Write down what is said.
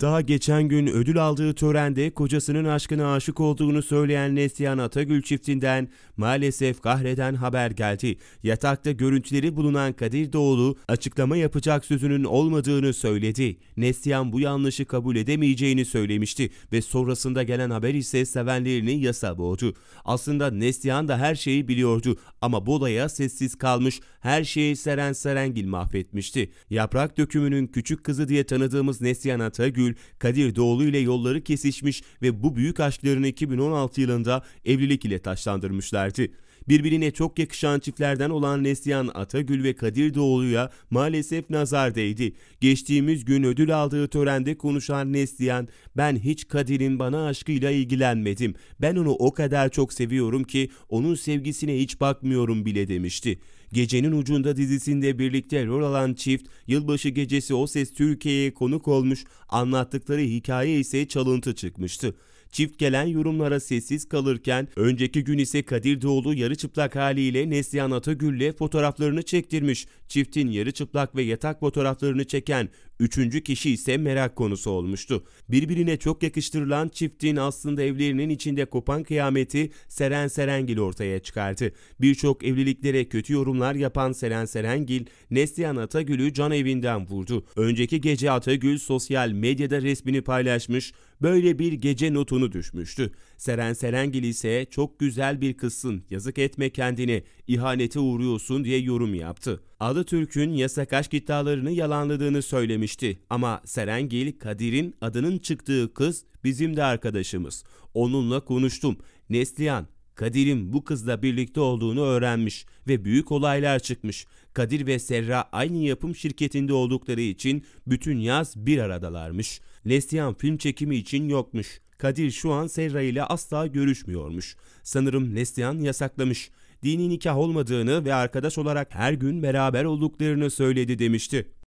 Daha geçen gün ödül aldığı törende kocasının aşkına aşık olduğunu söyleyen Neslihan Atagül çiftinden maalesef kahreden haber geldi. Yatakta görüntüleri bulunan Kadir Doğulu açıklama yapacak sözünün olmadığını söyledi. Neslihan bu yanlışı kabul edemeyeceğini söylemişti ve sonrasında gelen haber ise sevenlerini yasa boğdu. Aslında Neslihan da her şeyi biliyordu ama bu olaya sessiz kalmış her şeyi Seren Serengil mahvetmişti. Yaprak dökümünün küçük kızı diye tanıdığımız Neslihan Atagül Gül, Kadir Doğulu ile yolları kesişmiş ve bu büyük aşklarını 2016 yılında evlilik ile taşlandırmışlardı. Birbirine çok yakışan çiftlerden olan Neslihan Atagül ve Kadir Doğulu'ya maalesef nazar değdi. Geçtiğimiz gün ödül aldığı törende konuşan Neslihan, ben hiç Kadir'in bana aşkıyla ilgilenmedim. Ben onu o kadar çok seviyorum ki onun sevgisine hiç bakmıyorum bile demişti. Gecenin Ucunda dizisinde birlikte rol alan çift yılbaşı gecesi O Ses Türkiye'ye konuk olmuş anlattıkları hikaye ise çalıntı çıkmıştı. Çift gelen yorumlara sessiz kalırken önceki gün ise Kadir Doğulu yarı çıplak haliyle Neslihan Atagül'le fotoğraflarını çektirmiş. Çiftin yarı çıplak ve yatak fotoğraflarını çeken Üçüncü kişi ise merak konusu olmuştu. Birbirine çok yakıştırılan çiftin aslında evlerinin içinde kopan kıyameti Seren Serengil ortaya çıkarttı. Birçok evliliklere kötü yorumlar yapan Seren Serengil, Neslihan Atagül'ü can evinden vurdu. Önceki gece Atagül sosyal medyada resmini paylaşmış, böyle bir gece notunu düşmüştü. Seren Serengil ise çok güzel bir kızsın, yazık etme kendini, ihanete uğruyorsun diye yorum yaptı. Adı Türk'ün yasak aşk iddialarını yalanladığını söylemiş geçti ama Serengil Kadir'in adının çıktığı kız bizim de arkadaşımız. Onunla konuştum. Neslihan, Kadir'in bu kızla birlikte olduğunu öğrenmiş ve büyük olaylar çıkmış. Kadir ve Serra aynı yapım şirketinde oldukları için bütün yaz bir aradalarmış. Neslihan film çekimi için yokmuş. Kadir şu an Serra ile asla görüşmüyormuş. Sanırım Neslihan yasaklamış. Dini nikah olmadığını ve arkadaş olarak her gün beraber olduklarını söyledi demişti.